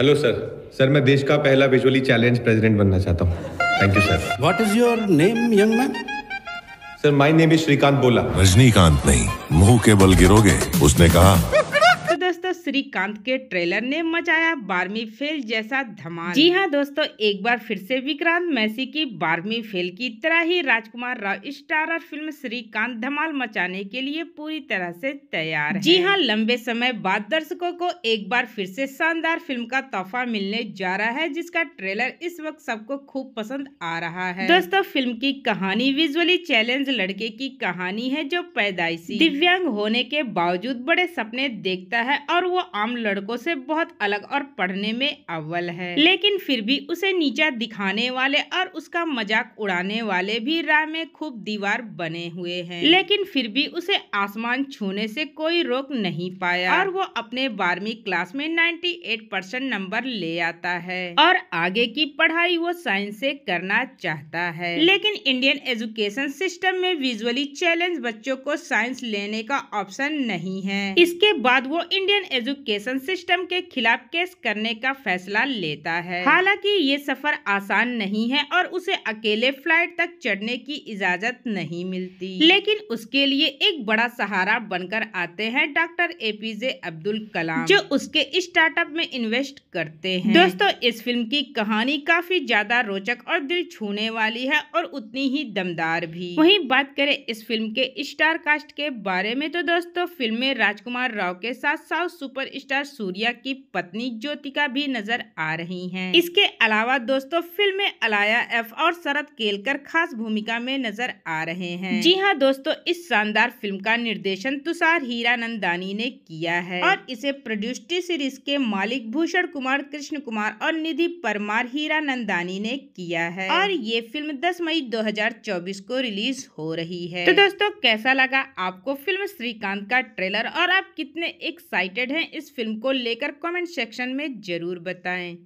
Hello sir sir मैं देश का पहला विजुअली चैलेंज प्रेसिडेंट बनना चाहता हूँ thank you sir what is your name young man sir my name is Srikanth बोला रजनीकांत नहीं मुंह के बल गिरोगे उसने कहा श्रीकांत के ट्रेलर ने मचाया बारहवीं फेल जैसा धमाल जी हाँ दोस्तों एक बार फिर से विक्रांत मैसी की बारहवीं फेल की तरह ही राजकुमार राव स्टारर फिल्म श्रीकांत धमाल मचाने के लिए पूरी तरह से तैयार जी हाँ लंबे समय बाद दर्शकों को एक बार फिर से शानदार फिल्म का तोहफा मिलने जा रहा है जिसका ट्रेलर इस वक्त सबको खूब पसंद आ रहा है दोस्तों फिल्म की कहानी विजुअली चैलेंज लड़के की कहानी है जो पैदाइशी दिव्यांग होने के बावजूद बड़े सपने देखता है और वो वो आम लड़कों से बहुत अलग और पढ़ने में अव्वल है लेकिन फिर भी उसे नीचा दिखाने वाले और उसका मजाक उड़ाने वाले भी राय में खूब दीवार बने हुए हैं लेकिन फिर भी उसे आसमान छूने से कोई रोक नहीं पाया और वो अपने बारहवीं क्लास में एट परसेंट नंबर ले आता है और आगे की पढ़ाई वो साइंस से करना चाहता है लेकिन इंडियन एजुकेशन सिस्टम में विजुअली चैलेंज बच्चों को साइंस लेने का ऑप्शन नहीं है इसके बाद वो इंडियन एजुकेशन सिस्टम के खिलाफ केस करने का फैसला लेता है हाँ। हालांकि ये सफर आसान नहीं है और उसे अकेले फ्लाइट तक चढ़ने की इजाजत नहीं मिलती लेकिन उसके लिए एक बड़ा सहारा बनकर आते हैं डॉक्टर एपीजे अब्दुल कलाम जो उसके स्टार्टअप में इन्वेस्ट करते हैं दोस्तों इस फिल्म की कहानी काफी ज्यादा रोचक और दिल छूने वाली है और उतनी ही दमदार भी वही बात करे इस फिल्म के स्टार कास्ट के बारे में तो दोस्तों फिल्म में राजकुमार राव के साथ साउथ सुपरस्टार सूर्या की पत्नी ज्योतिका भी नजर आ रही हैं। इसके अलावा दोस्तों फिल्म में अलाया एफ और शरद केलकर खास भूमिका में नजर आ रहे हैं जी हाँ दोस्तों इस शानदार फिल्म का निर्देशन तुषार हीरा नंदानी ने किया है और इसे प्रोड्यूस टी सीरीज के मालिक भूषण कुमार कृष्ण कुमार और निधि परमार हीरा नंदानी ने किया है और ये फिल्म दस मई दो को रिलीज हो रही है तो दोस्तों कैसा लगा आपको फिल्म श्रीकांत का ट्रेलर और आप कितने एक्साइटेड है हैं इस फिल्म को लेकर कमेंट सेक्शन में ज़रूर बताएं